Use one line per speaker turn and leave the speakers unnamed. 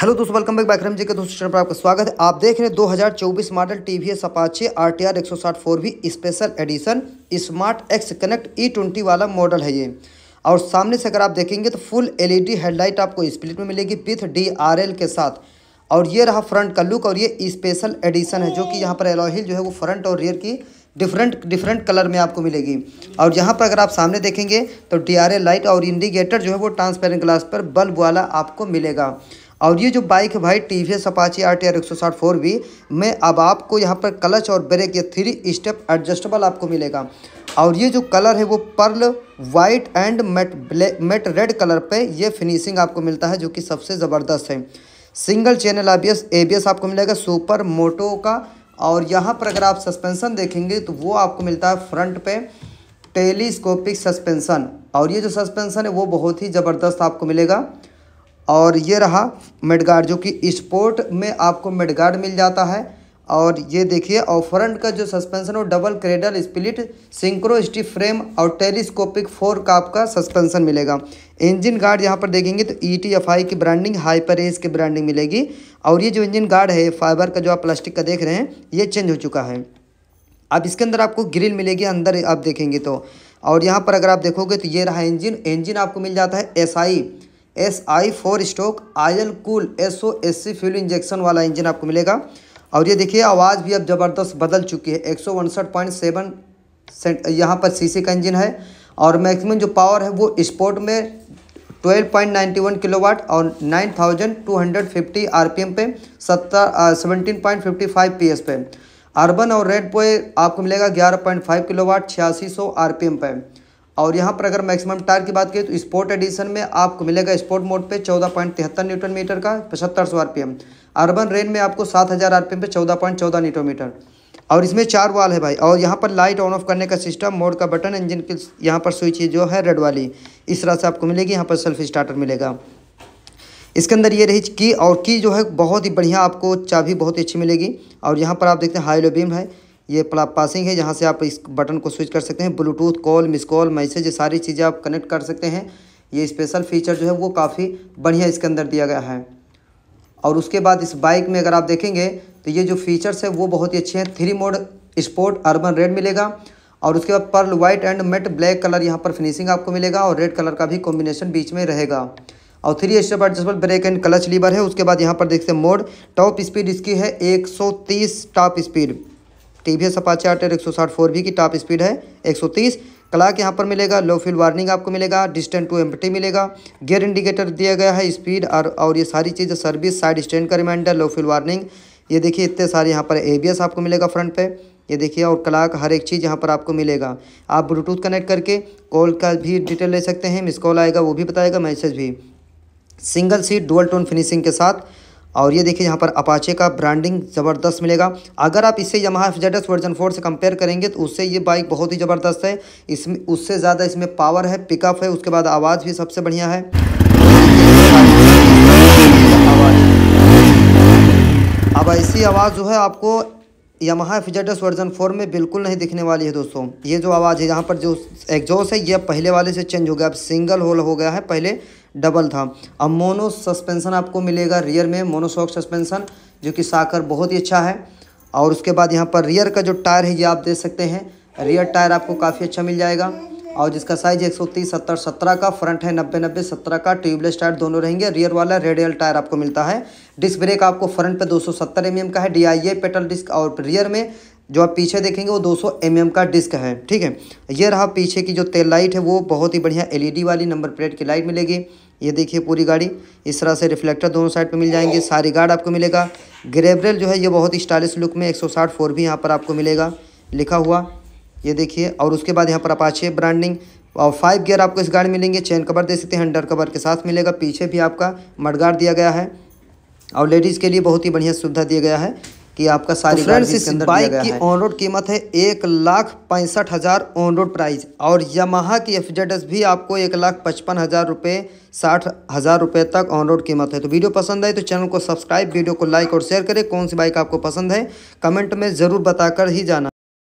hello दोस्तों welcome back बैक्रम जी के दोस्तों चैनल पर आपका स्वागत है आप देख रहे हैं 2024 model T V S Apache R T R एक भी special edition smart X connect E twenty वाला मॉडल है ये और सामने से अगर आप देखेंगे तो फुल एलईडी हेडलाइट आपको स्प्लिट में मिलेगी विथ डी आर एल के साथ और ये रहा फ्रंट का लुक और ये स्पेशल एडिशन है जो कि यहाँ पर एलोहिल जो है वो फ्रंट और रियर की डिफरेंट डिफरेंट कलर में आपको मिलेगी और यहाँ पर अगर आप सामने देखेंगे तो डी आर एल लाइट और इंडिकेटर जो है वो ट्रांसपेरेंट ग्लास पर बल्ब वाला आपको मिलेगा और ये जो बाइक है भाई T V S Apache R T R एक सौ साठ फोर वी में अब आपको यहाँ पर क्लच और ब्रेक ये थ्री स्टेप एडजस्टेबल आपको मिलेगा और ये जो कलर है वो pearl white and matte black matte red colour पे ये फिनिशिंग आपको मिलता है जो कि सबसे ज़बरदस्त है सिंगल चैनल आबीएस एबीएस आपको मिलेगा सुपर मोटो का और यहाँ पर अगर आप सस्पेंसन देखेंगे तो वो आपको मिलता है फ्रंट पे टेलीस्कोपिक सस्पेंसन और ये जो सस्पेंसन है वो बहुत ही ज़बरदस्त आपको मिलेगा और ये रहा मेडगार्ड जो कि स्पोर्ट में आपको मेडगार्ड मिल जाता है और ये देखिए और फ्रंट का जो सस्पेंसन हो double cradle split synchro frame और टेलीस्कोपिक फोर का आपका सस्पेंसन मिलेगा इंजन गार्ड यहाँ पर देखेंगे तो ई टी एफ आई की ब्रांडिंग हाइपर एज की ब्रांडिंग मिलेगी और ये जो इंजन गार्ड है फाइबर का जो आप प्लास्टिक का देख रहे हैं ये चेंज हो चुका है अब इसके अंदर आपको ग्रिल मिलेगी अंदर आप देखेंगे तो और यहाँ पर अगर आप देखोगे तो ये रहा इंजन इंजन आपको मिल जाता है S SI, S I four stroke oil cool S O S C fuel injection वाला इंजन आपको मिलेगा और ये देखिए आवाज़ भी अब ज़बरदस्त बदल चुकी है एक सौ उनसठ पॉइंट सेवन सेंट यहाँ पर सीसी का इंजन है और मैक्सिमम जो पावर है वो स्पोर्ट में 12.91 किलोवाट और 9250 आरपीएम पे सत्तर seventeen point fifty five P पे अर्बन और रेड पोए आपको मिलेगा 11.5 किलोवाट छियासी सौ आरपीएम पे और यहाँ पर अगर मैक्सिमम टायर की बात करें तो स्पोर्ट एडिशन में आपको मिलेगा स्पोर्ट मोड पे चौदह पॉइंट तिहत्तर न्यूटन मीटर का पचहत्तर सौ आरपीएम अर्बन रेन में आपको सात हज़ार आरपीएम पे चौदह पॉइंट चौदह न्यूटन मीटर और इसमें चार वाल है भाई और यहाँ पर लाइट ऑन ऑफ करने का सिस्टम मोड का बटन इंजन की यहाँ पर स्विच जो है रेड वाली इस तरह से आपको मिलेगी यहाँ पर सेल्फ स्टार्टर मिलेगा इसके अंदर ये रही की और की जो है बहुत ही बढ़िया आपको चाबी बहुत ही अच्छी मिलेगी और यहाँ पर आप देखते हैं हाई लो बीम है ये प्लाप पासिंग है जहाँ से आप इस बटन को स्विच कर सकते हैं Bluetooth call miss call message ये सारी चीज़ें आप कनेक्ट कर सकते हैं ये स्पेशल फीचर जो है वो काफ़ी बढ़िया इसके अंदर दिया गया है और उसके बाद इस बाइक में अगर आप देखेंगे तो ये जो फीचर्स है वो बहुत ही अच्छे हैं three mode sport urban rain मिलेगा और उसके बाद pearl white and matte black colour यहाँ पर फिनिशिंग आपको मिलेगा और रेड कलर का भी कॉम्बिनेशन बीच में रहेगा और three step adjustable brake and clutch lever है उसके बाद यहाँ पर देखते हैं मोड टॉप स्पीड इसकी है 130 top speed T V S Apache R T R एक सौ साठ फोर बी की टॉप स्पीड है एक सौ तीस क्लाक यहाँ पर मिलेगा लो फील वार्निंग आपको मिलेगा डिस्टेंट टू एम मिलेगा गियर इंडिकेटर दिया गया है स्पीड और और ये सारी चीज़ें सर्विस साइड स्टैंड का रिमाइंडर लो फील वार्निंग ये देखिए इतने सारे यहाँ पर ए आपको मिलेगा फ्रंट पर ये देखिए और क्लाक हर एक चीज़ यहाँ पर आपको मिलेगा आप ब्लूटूथ कनेक्ट करके कॉल का भी डिटेल ले सकते हैं मिस कॉल आएगा वो भी बताएगा मैसेज भी single seat dual tone finishing के साथ और ये देखिए यहाँ पर अपाचे का ब्रांडिंग ज़बरदस्त मिलेगा अगर आप इसे Yamaha F Z S version four से कंपेयर करेंगे तो उससे ये बाइक बहुत ही ज़बरदस्त है इसमें उससे ज़्यादा इसमें पावर है पिकअप है उसके बाद आवाज़ भी सबसे बढ़िया है अब ऐसी आवाज़ जो है आपको यमहा फिजेटस वर्जन फोर में बिल्कुल नहीं दिखने वाली है दोस्तों ये जो आवाज़ है यहाँ पर जो एग्जॉस है ये पहले वाले से चेंज हो गया अब सिंगल होल हो गया है पहले डबल था अब मोनो सस्पेंसन आपको मिलेगा रियर में मोनोसॉक सस्पेंसन जो कि साकर बहुत ही अच्छा है और उसके बाद यहाँ पर रियर का जो टायर है ये आप देख सकते हैं रियर टायर आपको काफ़ी अच्छा मिल जाएगा और जिसका साइज एक सौ तीस सत्तर सत्रह का फ्रंट है नब्बे नब्बे सत्रह का ट्यूबलेस टायर दोनों रहेंगे रियर वाला रेडियल टायर आपको मिलता है डिस्क ब्रेक आपको फ्रंट पे दो सौ सत्तर एम एम का है D I A petal disc और रियर में जो आप पीछे देखेंगे वो 200 एम mm का डिस्क है ठीक है ये रहा पीछे की जो तेल लाइट है वो बहुत ही बढ़िया डी e वाली नंबर प्लेट की लाइट मिलेगी ये देखिए पूरी गाड़ी इस तरह से रिफ्लेक्टर दोनों साइड पे मिल जाएंगे सारी गार्ड आपको मिलेगा ग्रेबरेल जो है ये बहुत ही स्टाइलिश लुक में 160 फोर भी यहाँ पर आपको मिलेगा लिखा हुआ ये देखिए और उसके बाद यहाँ पर अपाचे ब्रांडिंग और फाइव गियर आपको इस गाड़ी में मिलेंगे चेन कवर दे सकते हैं अंडर कवर के साथ मिलेगा पीछे भी आपका मडगार दिया गया है और लेडीज़ के लिए बहुत ही बढ़िया सुविधा दिया गया है कि आपका सारी तो इस बाइक की ऑन रोड कीमत है एक लाख पैंसठ हज़ार ऑन रोड प्राइस और यमाहा की एफ भी आपको एक लाख पचपन हज़ार रुपये साठ हज़ार रुपये तक ऑन रोड कीमत है तो वीडियो पसंद आए तो चैनल को सब्सक्राइब वीडियो को लाइक और शेयर करें कौन सी बाइक आपको पसंद है कमेंट में ज़रूर बताकर ही जाना